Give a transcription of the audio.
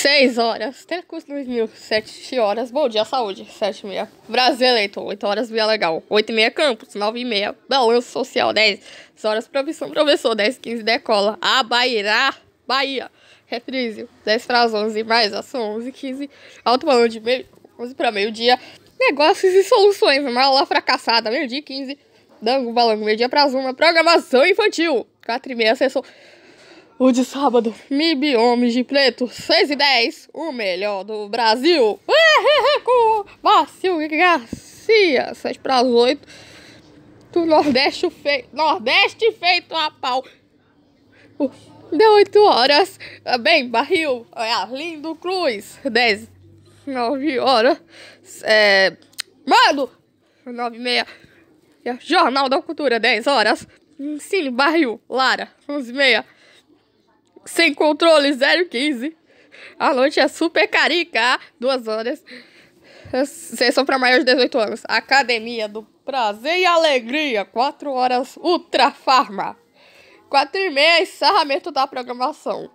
6 horas, Telecurso 2000, 7 horas, Bom Dia Saúde, 7 e meia, Brasil Eleitor, 8 horas, Via Legal, 8 e meia, campus. 9 e meia, Balanço Social, 10 horas, Profissão Professor, 10 15, Decola, Abairá, Bahia, Reprise, 10 para as 11, mais ação, 11 15, Alto Balão de meio, 11 para meio-dia, Negócios e Soluções, Mala Fracassada, meio-dia 15, Dango balão. meio-dia para as 1, Programação Infantil, 4 e meia, Sessão... O de sábado, MIB Homens de Preto, 6 e 10, o melhor do Brasil. Vacil Garcia, 7 para as 8. Do Nordeste, fei... Nordeste feito a pau. Deu 8 horas. É bem, barril. É Lindo Cruz. 10. 9 horas. É... Mano! 9 e meia. Jornal da Cultura, 10 horas. Sim, barril. Lara, 11 e meia sem controle 015. A noite é super carica, duas horas. Sessão para maiores de 18 anos. Academia do Prazer e Alegria, 4 horas. Ultra Farma. 4 e meia, encerramento da programação.